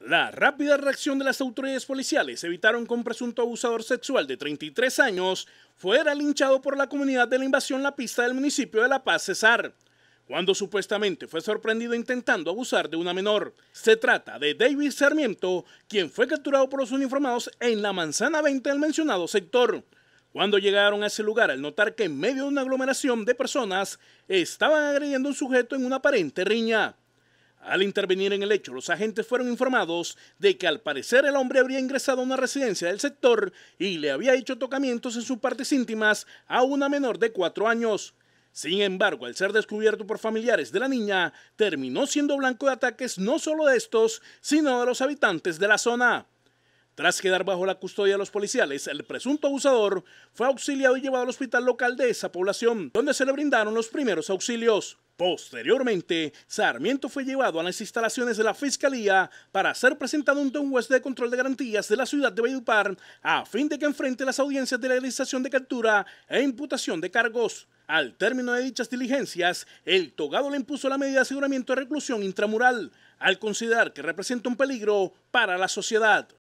La rápida reacción de las autoridades policiales evitaron que un presunto abusador sexual de 33 años fuera linchado por la comunidad de la invasión la pista del municipio de La Paz Cesar, cuando supuestamente fue sorprendido intentando abusar de una menor. Se trata de David Sarmiento, quien fue capturado por los uniformados en la manzana 20 del mencionado sector. Cuando llegaron a ese lugar, al notar que en medio de una aglomeración de personas estaban agrediendo a un sujeto en una aparente riña. Al intervenir en el hecho, los agentes fueron informados de que al parecer el hombre habría ingresado a una residencia del sector y le había hecho tocamientos en sus partes íntimas a una menor de cuatro años. Sin embargo, al ser descubierto por familiares de la niña, terminó siendo blanco de ataques no solo de estos, sino de los habitantes de la zona. Tras quedar bajo la custodia de los policiales, el presunto abusador fue auxiliado y llevado al hospital local de esa población, donde se le brindaron los primeros auxilios. Posteriormente, Sarmiento fue llevado a las instalaciones de la Fiscalía para ser presentado ante un juez de control de garantías de la ciudad de Valledupar a fin de que enfrente las audiencias de legalización de captura e imputación de cargos. Al término de dichas diligencias, el togado le impuso la medida de aseguramiento de reclusión intramural, al considerar que representa un peligro para la sociedad.